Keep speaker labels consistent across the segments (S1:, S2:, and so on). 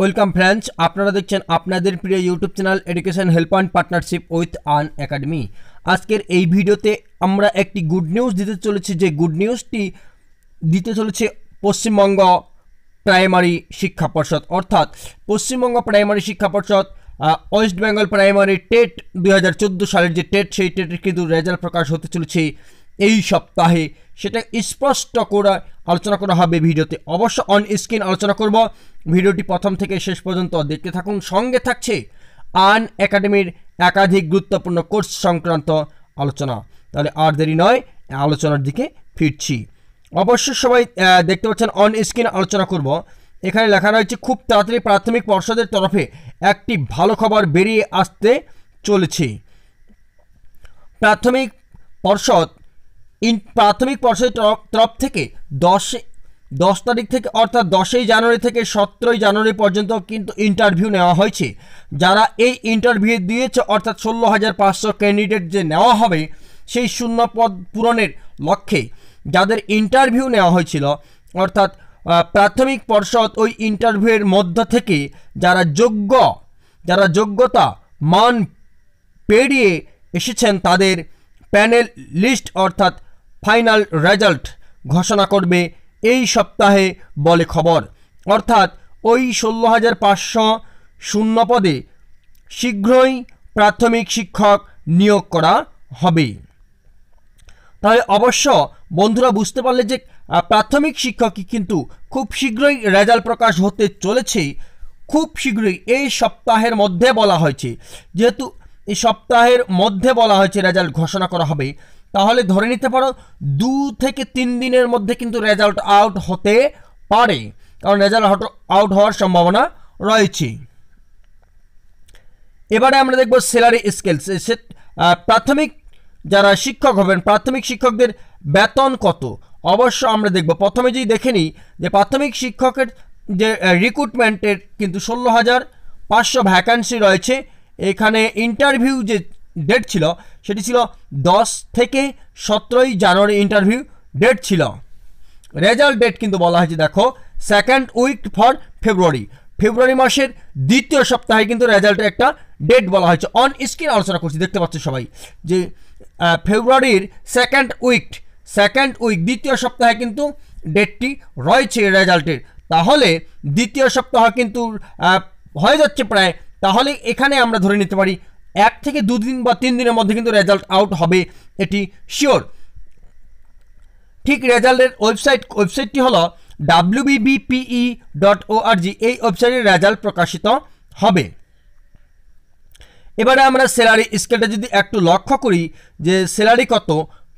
S1: welcome friends আপনারা দেখছেন আপনাদের প্রিয় YouTube channel education help and partnership with Unacademy আজকের এই ভিডিওতে আমরা একটি গুড নিউজ দিতে চলেছি যে গুড নিউজটি দিতে চলেছে পশ্চিমবঙ্গ প্রাইমারি শিক্ষা পর্ষদ অর্থাৎ পশ্চিমবঙ্গ প্রাইমারি শিক্ষা পর্ষদ ওয়েস্ট বেঙ্গল প্রাইমারি টেট দু সালের যে টেট সেই টেটের কিন্তু রেজাল্ট প্রকাশ হতে চলেছে এই সপ্তাহে সেটা স্পষ্ট করে আলোচনা করা হবে ভিডিওতে অবশ্য অন স্ক্রিন আলোচনা করব ভিডিওটি প্রথম থেকে শেষ পর্যন্ত দেখতে থাকুন সঙ্গে থাকছে আন একাডেমির একাধিক গুরুত্বপূর্ণ কোর্স সংক্রান্ত আলোচনা তাহলে আর দেরি নয় আলোচনার দিকে ফিরছি অবশ্য সবাই দেখতে পাচ্ছেন অন স্ক্রিন আলোচনা করব এখানে লেখা রয়েছে খুব তাড়াতাড়ি প্রাথমিক পর্ষদের তরফে একটি ভালো খবর বেরিয়ে আসতে চলেছে প্রাথমিক পর্ষদ ইন প্রাথমিক পর্ষদের তরফ থেকে দশ দশ তারিখ থেকে অর্থাৎ দশই জানুয়ারি থেকে সতেরোই জানুয়ারি পর্যন্ত কিন্তু ইন্টারভিউ নেওয়া হয়েছে যারা এই ইন্টারভিউ দিয়েছে অর্থাৎ ষোলো হাজার পাঁচশো ক্যান্ডিডেট যে নেওয়া হবে সেই শূন্য পদ পূরণের লক্ষ্যে যাদের ইন্টারভিউ নেওয়া হয়েছিল অর্থাৎ প্রাথমিক পর্ষদ ওই ইন্টারভিউয়ের মধ্য থেকে যারা যোগ্য যারা যোগ্যতা মান পেরিয়ে এসেছেন তাদের প্যানেল লিস্ট অর্থাৎ ফাইনাল রেজাল্ট ঘোষণা করবে এই সপ্তাহে বলে খবর অর্থাৎ ওই ষোলো হাজার পাঁচশো শূন্য পদে শীঘ্রই প্রাথমিক শিক্ষক নিয়োগ করা হবে তাহলে অবশ্য বন্ধুরা বুঝতে পারলে যে প্রাথমিক শিক্ষকই কিন্তু খুব শীঘ্রই রেজাল্ট প্রকাশ হতে চলেছে খুব শীঘ্রই এই সপ্তাহের মধ্যে বলা হয়েছে যেহেতু এই সপ্তাহের মধ্যে বলা হয়েছে রেজাল্ট ঘোষণা করা হবে তাহলে ধরে নিতে পারো দু থেকে তিন দিনের মধ্যে কিন্তু রেজাল্ট আউট হতে পারে কারণ রেজাল্ট আউট হওয়ার সম্ভাবনা রয়েছে এবারে আমরা দেখব স্যালারি স্কেলস প্রাথমিক যারা শিক্ষক হবেন প্রাথমিক শিক্ষকদের বেতন কত অবশ্য আমরা দেখব প্রথমে যদি দেখে নিই যে প্রাথমিক শিক্ষকের যে রিক্রুটমেন্টের কিন্তু ষোলো হাজার পাঁচশো ভ্যাকান্সি রয়েছে এখানে ইন্টারভিউ যে ডেট ছিল সেটি ছিল দশ থেকে সতেরোই জানুয়ারি ইন্টারভিউ ডেট ছিল রেজাল্ট ডেট কিন্তু বলা হয়েছে দেখো second week for February February মাসের দ্বিতীয় সপ্তাহে কিন্তু রেজাল্টের একটা ডেট বলা হয়েছে অন স্ক্রিন আলোচনা করছি দেখতে পাচ্ছি সবাই যে ফেব্রুয়ারির সেকেন্ড উইক সেকেন্ড উইক দ্বিতীয় সপ্তাহে কিন্তু ডেটটি রয়েছে রেজাল্টের তাহলে দ্বিতীয় সপ্তাহ কিন্তু হয়ে যাচ্ছে প্রায় তাহলে এখানে আমরা ধরে নিতে পারি এক থেকে দুদিন বা তিন দিনের মধ্যে কিন্তু রেজাল্ট আউট হবে এটি শিওর ঠিক রেজাল্টের ওয়েবসাইট ওয়েবসাইটটি হলো ডাব্লিউবিবিপিই ডট ওআরজি এই ওয়েবসাইটে রেজাল্ট প্রকাশিত হবে এবারে আমরা স্যালারি স্কেলটা যদি একটু লক্ষ্য করি যে স্যালারি কত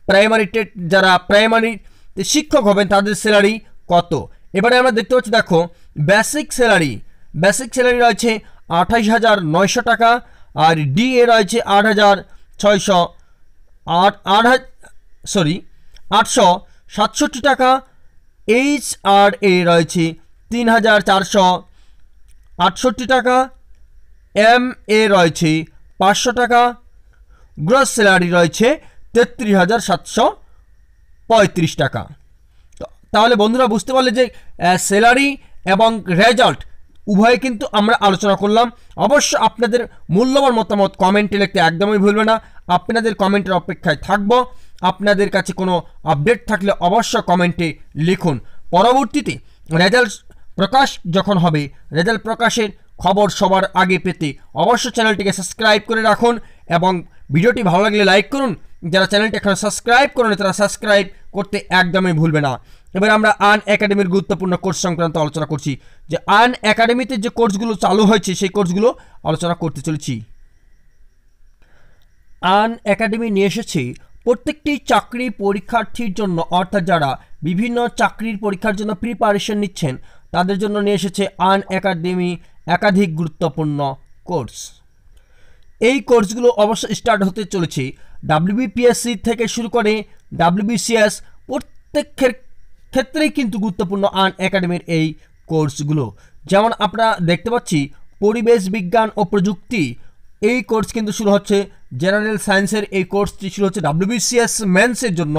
S1: প্রাইমারি টেট যারা প্রাইমারি শিক্ষক হবেন তাদের স্যালারি কত এবারে আমরা দেখতে পাচ্ছি দেখো বেসিক স্যালারি বেসিক স্যালারি রয়েছে আঠাইশ হাজার নয়শো টাকা আর ডি এ রয়েছে আট হাজার ছয়শো আট আট সরি আটশো সাতষট্টি টাকা এইচ আর এ রয়েছে তিন হাজার চারশো আটষট্টি টাকা এম এ রয়েছে পাঁচশো টাকা গ্রস স্যালারি রয়েছে তেত্রিশ হাজার সাতশো পঁয়ত্রিশ টাকা তাহলে বন্ধুরা বুঝতে পারলে যে স্যালারি এবং রেজাল্ট উভয়ে কিন্তু আমরা আলোচনা করলাম অবশ্য আপনাদের মূল্যবান মতামত কমেন্টে লিখতে একদমই ভুলবে না আপনাদের কমেন্টের অপেক্ষায় থাকব আপনাদের কাছে কোনো আপডেট থাকলে অবশ্য কমেন্টে লিখুন পরবর্তীতে রেজাল্ট প্রকাশ যখন হবে রেজাল্ট প্রকাশের খবর সবার আগে পেতে অবশ্য চ্যানেলটিকে সাবস্ক্রাইব করে রাখুন এবং ভিডিওটি ভালো লাগলে লাইক করুন যারা চ্যানেলটি এখন সাবস্ক্রাইব করুন তারা সাবস্ক্রাইব করতে একদমই ভুলবে না এবার আমরা আন একাডেমির গুরুত্বপূর্ণ কোর্স সংক্রান্ত আলোচনা করছি যে আন একাডেমিতে যে কোর্সগুলো চালু হয়েছে সেই কোর্সগুলো আলোচনা করতে চলেছি আন একাডেমি নিয়ে এসেছে প্রত্যেকটি চাকরি পরীক্ষার্থীর জন্য অর্থাৎ যারা বিভিন্ন চাকরির পরীক্ষার জন্য প্রিপারেশন নিচ্ছেন তাদের জন্য নিয়ে এসেছে আন একাডেমি একাধিক গুরুত্বপূর্ণ কোর্স এই কোর্সগুলো অবশ্য স্টার্ট হতে চলেছে ডাব্লিউবিপিএসসি থেকে শুরু করে ডাব্লিউবিসিএস প্রত্যেকের ক্ষেত্রেই কিন্তু গুরুত্বপূর্ণ আন একাডেমির এই কোর্সগুলো যেমন আমরা দেখতে পাচ্ছি পরিবেশ বিজ্ঞান ও প্রযুক্তি এই কোর্স কিন্তু শুরু হচ্ছে জেনারেল সায়েন্সের এই কোর্সটি শুরু হচ্ছে ডাব্লিউবিসিএস মেন্সের জন্য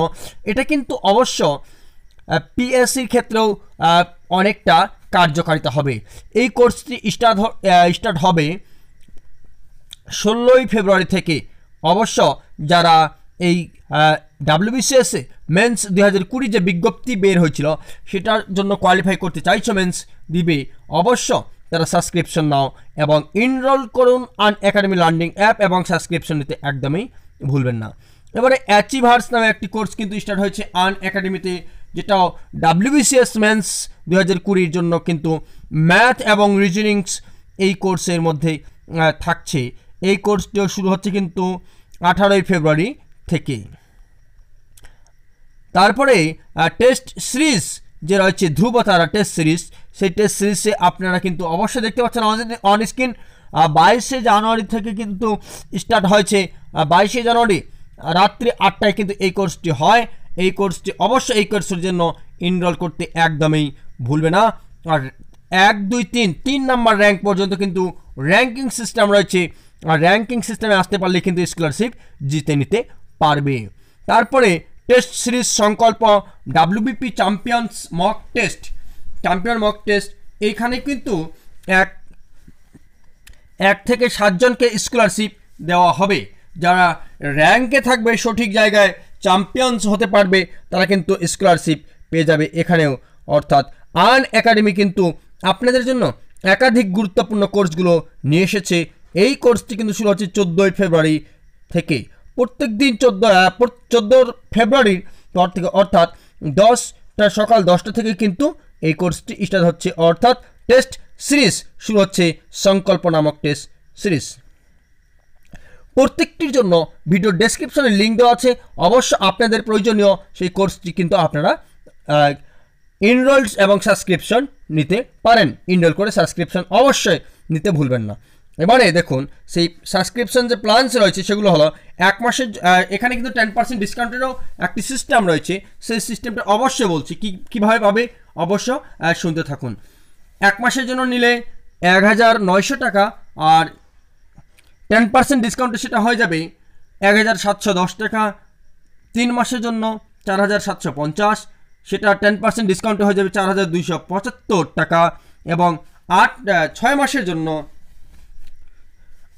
S1: এটা কিন্তু অবশ্য পিএসসির ক্ষেত্রেও অনেকটা কার্যকারিতা হবে এই কোর্সটি স্টার্ট স্টার্ট হবে ষোলোই ফেব্রুয়ারি থেকে অবশ্য যারা এই ডাব্লিউবিসিএসে মেন্স দুই হাজার কুড়ি যে বিজ্ঞপ্তি বের হয়েছিল সেটার জন্য কোয়ালিফাই করতে চাইছো মেন্স দিবে অবশ্য তারা সাবস্ক্রিপশন নাও এবং ইনরোল করুন আন একাডেমি লার্নিং অ্যাপ এবং সাবস্ক্রিপশন নিতে একদমই ভুলবেন না এবারে অ্যাচিভার্স নামে একটি কোর্স কিন্তু স্টার্ট হয়েছে আন একাডেমিতে যেটাও ডাব্লিউবিসিএস মেন্স দু হাজার কুড়ির জন্য কিন্তু ম্যাথ এবং রিজনিংস এই কোর্সের মধ্যে থাকছে এই কোর্সটিও শুরু হচ্ছে কিন্তু আঠারোই ফেব্রুয়ারি থেকে তারপরে টেস্ট সিরিজ যে রয়েছে ধ্রুব তারা টেস্ট সিরিজ সেই টেস্ট সিরিজে আপনারা কিন্তু অবশ্যই দেখতে পাচ্ছেন অন স্ক্রিন বাইশে জানুয়ারি থেকে কিন্তু স্টার্ট হয়েছে বাইশে জানুয়ারি রাত্রি আটটায় কিন্তু এই কোর্সটি হয় এই কোর্সটি অবশ্যই এই কোর্সের জন্য এনরোল করতে একদমই ভুলবে না আর এক দুই তিন তিন নাম্বার র্যাঙ্ক পর্যন্ত কিন্তু র্যাঙ্কিং সিস্টেম রয়েছে আর র্যাঙ্কিং সিস্টেমে আসতে পারলে কিন্তু স্কলারশিপ জিতে নিতে পারবে তারপরে test series Sankalp WBP champions mock test champion mock test এইখানে কিন্তু এক এক থেকে সাতজনকে স্কলারশিপ দেওয়া হবে যারা র্যাঙ্কে থাকবে সঠিক জায়গায় চ্যাম্পিয়ন্স হতে পারবে তারা কিন্তু স্কলারশিপ পেয়ে যাবে এখানেও অর্থাৎ আন একাডেমি কিন্তু আপনাদের জন্য একাধিক গুরুত্বপূর্ণ কোর্সগুলো নিয়ে এসেছে এই কোর্সটি কিন্তু শুরু হচ্ছে চোদ্দোই ফেব্রুয়ারি থেকে প্রত্যেক দিন চোদ্দো চোদ্দো ফেব্রুয়ারির পর থেকে অর্থাৎ দশটা সকাল দশটা থেকে কিন্তু এই কোর্সটি স্টার্ট হচ্ছে অর্থাৎ টেস্ট সিরিজ শুরু হচ্ছে সংকল্প নামক টেস্ট সিরিজ প্রত্যেকটির জন্য ভিডিও ডেসক্রিপশনে লিঙ্ক দেওয়া আছে অবশ্য আপনাদের প্রয়োজনীয় সেই কোর্সটি কিন্তু আপনারা ইনরোলস এবং সাবস্ক্রিপশন নিতে পারেন ইনরোল করে সাবস্ক্রিপশন অবশ্যই নিতে ভুলবেন না এবারে দেখুন সেই সাবস্ক্রিপশন যে প্ল্যান্স রয়েছে সেগুলো হলো এক মাসের এখানে কিন্তু টেন পার্সেন্ট ডিসকাউন্টেরও একটি সিস্টেম রয়েছে সেই সিস্টেমটা অবশ্যই বলছি কী কীভাবে পাবে অবশ্য শুনতে থাকুন এক মাসের জন্য নিলে এক হাজার নয়শো টাকা আর টেন পার্সেন্ট ডিসকাউন্টে সেটা হয়ে যাবে এক হাজার সাতশো দশ টাকা তিন মাসের জন্য চার হাজার সাতশো পঞ্চাশ সেটা টেন পার্সেন্ট ডিসকাউন্টে হয়ে যাবে চার হাজার দুইশো পঁচাত্তর টাকা এবং আট ছয় মাসের জন্য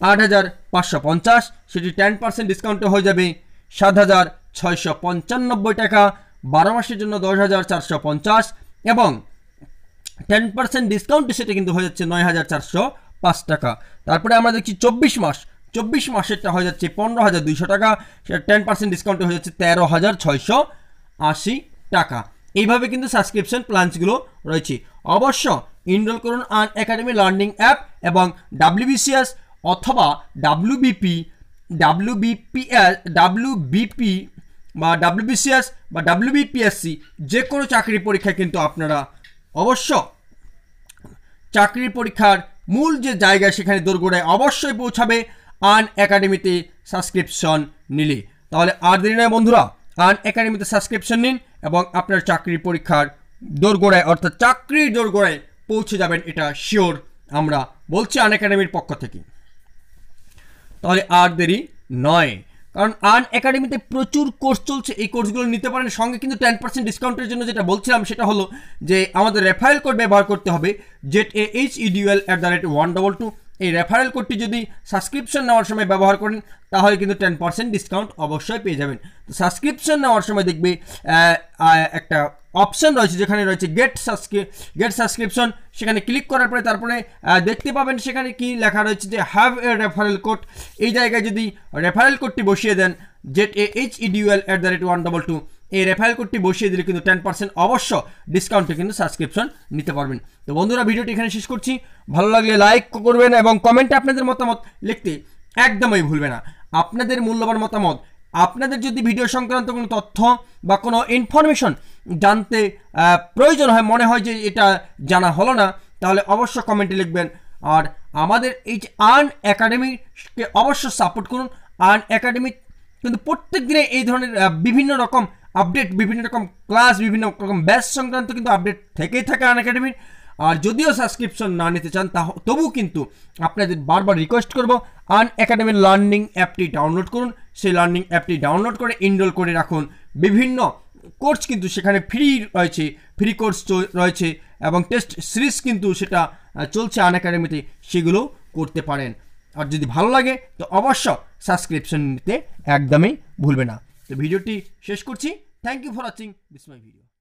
S1: আট হাজার পাঁচশো পঞ্চাশ সেটি টেন পার্সেন্ট ডিসকাউন্টে হয়ে যাবে সাত হাজার ছয়শো পঞ্চানব্বই টাকা বারো মাসের জন্য দশ হাজার চারশো পঞ্চাশ এবং টেন পার্সেন্ট ডিসকাউন্টে সেটা কিন্তু হয়ে যাচ্ছে নয় হাজার চারশো পাঁচ টাকা তারপরে আমরা দেখছি চব্বিশ মাস চব্বিশ মাসেরটা হয়ে যাচ্ছে পনেরো হাজার দুইশো টাকা সেটা টেন পার্সেন্ট ডিসকাউন্টে হয়ে যাচ্ছে তেরো হাজার ছয়শো আশি টাকা এইভাবে কিন্তু সাবস্ক্রিপশন প্ল্যান্সগুলো রয়েছে অবশ্য ইনরোল করুন আন একাডেমি লার্নিং অ্যাপ এবং ডাব্লিউবিসিএস অথবা ডাব্লিউবিপি ডাব্লিউবিপিএস ডাব্লিউবিপি বা ডাব্লিউবিসিএস বা ডাব্লিউবিপিএসসি যে কোনো চাকরি পরীক্ষা কিন্তু আপনারা অবশ্য চাকরির পরীক্ষার মূল যে জায়গা সেখানে দোরগোড়ায় অবশ্যই পৌঁছাবে আন একাডেমিতে সাবস্ক্রিপশন নিলে তাহলে আর দেরি নয় বন্ধুরা আন একাডেমিতে সাবস্ক্রিপশন নিন এবং আপনার চাকরির পরীক্ষার দোরগোড়ায় অর্থাৎ চাকরির দোরগোড়ায় পৌঁছে যাবেন এটা শিওর আমরা বলছি আন একাডেমির পক্ষ থেকে তাহলে আর দেরি নয় কারণ আন একাডেমিতে প্রচুর কোর্স চলছে এই কোর্সগুলো নিতে পারেন সঙ্গে কিন্তু টেন পার্সেন্ট ডিসকাউন্টের জন্য যেটা বলছিলাম সেটা হলো যে আমাদের রেফারেল কোড ব্যবহার করতে হবে Z A H EDUL at the rate one double two এই রেফারেল কোডটি যদি সাবস্ক্রিপশন নেওয়ার সময় ব্যবহার করেন তাহলে কিন্তু টেন পার্সেন্ট ডিসকাউন্ট অবশ্যই পেয়ে যাবেন তো সাবস্ক্রিপশন নেওয়ার সময় দেখবে একটা অপশন রয়েছে যেখানে রয়েছে গেট সাবস্ক্রি গেট সাবস্ক্রিপশন সেখানে ক্লিক করার পরে তারপরে দেখতে পাবেন সেখানে কি লেখা রয়েছে যে হ্যাভ এ রেফারেল কোড এই জায়গায় যদি রেফারেল কোডটি বসিয়ে দেন Z A H EDUL at the rate one double two এই রেফারেল কোডটি বসিয়ে দিলে কিন্তু টেন পার্সেন্ট অবশ্য ডিসকাউন্টে কিন্তু সাবস্ক্রিপশন নিতে পারবেন তো বন্ধুরা ভিডিওটি এখানে শেষ করছি ভালো লাগলে লাইক করবেন এবং কমেন্টে আপনাদের মতামত লিখতে একদমই ভুলবে না আপনাদের মূল্যবান মতামত আপনাদের যদি ভিডিও সংক্রান্ত কোনো তথ্য বা কোনো ইনফরমেশন জানতে প্রয়োজন হয় মনে হয় যে এটা জানা হলো না তাহলে অবশ্য কমেন্টে লিখবেন আর আমাদের এই যে আর্ন একাডেমিকে অবশ্য সাপোর্ট করুন আর্ন একাডেমি কিন্তু প্রত্যেক দিনে এই ধরনের বিভিন্ন রকম আপডেট বিভিন্ন রকম ক্লাস বিভিন্ন রকম ব্যাস সংক্রান্ত কিন্তু আপডেট থেকেই থাকে আন একাডেমির আর যদিও সাবস্ক্রিপশন না নিতে চান তা তবু কিন্তু আপনাদের বারবার রিকোয়েস্ট করব আন একাডেমির লার্নিং অ্যাপটি ডাউনলোড করুন সেই লার্নিং অ্যাপটি ডাউনলোড করে ইনরোল করে রাখুন বিভিন্ন কোর্স কিন্তু সেখানে ফ্রি রয়েছে ফ্রি কোর্স রয়েছে এবং টেস্ট সিরিজ কিন্তু সেটা চলছে আন একাডেমিতে সেগুলো করতে পারেন আর যদি ভালো লাগে তো অবশ্য সাবস্ক্রিপশন নিতে একদমই ভুলবে না তো ভিডিওটি শেষ করছি thank you for watching this my video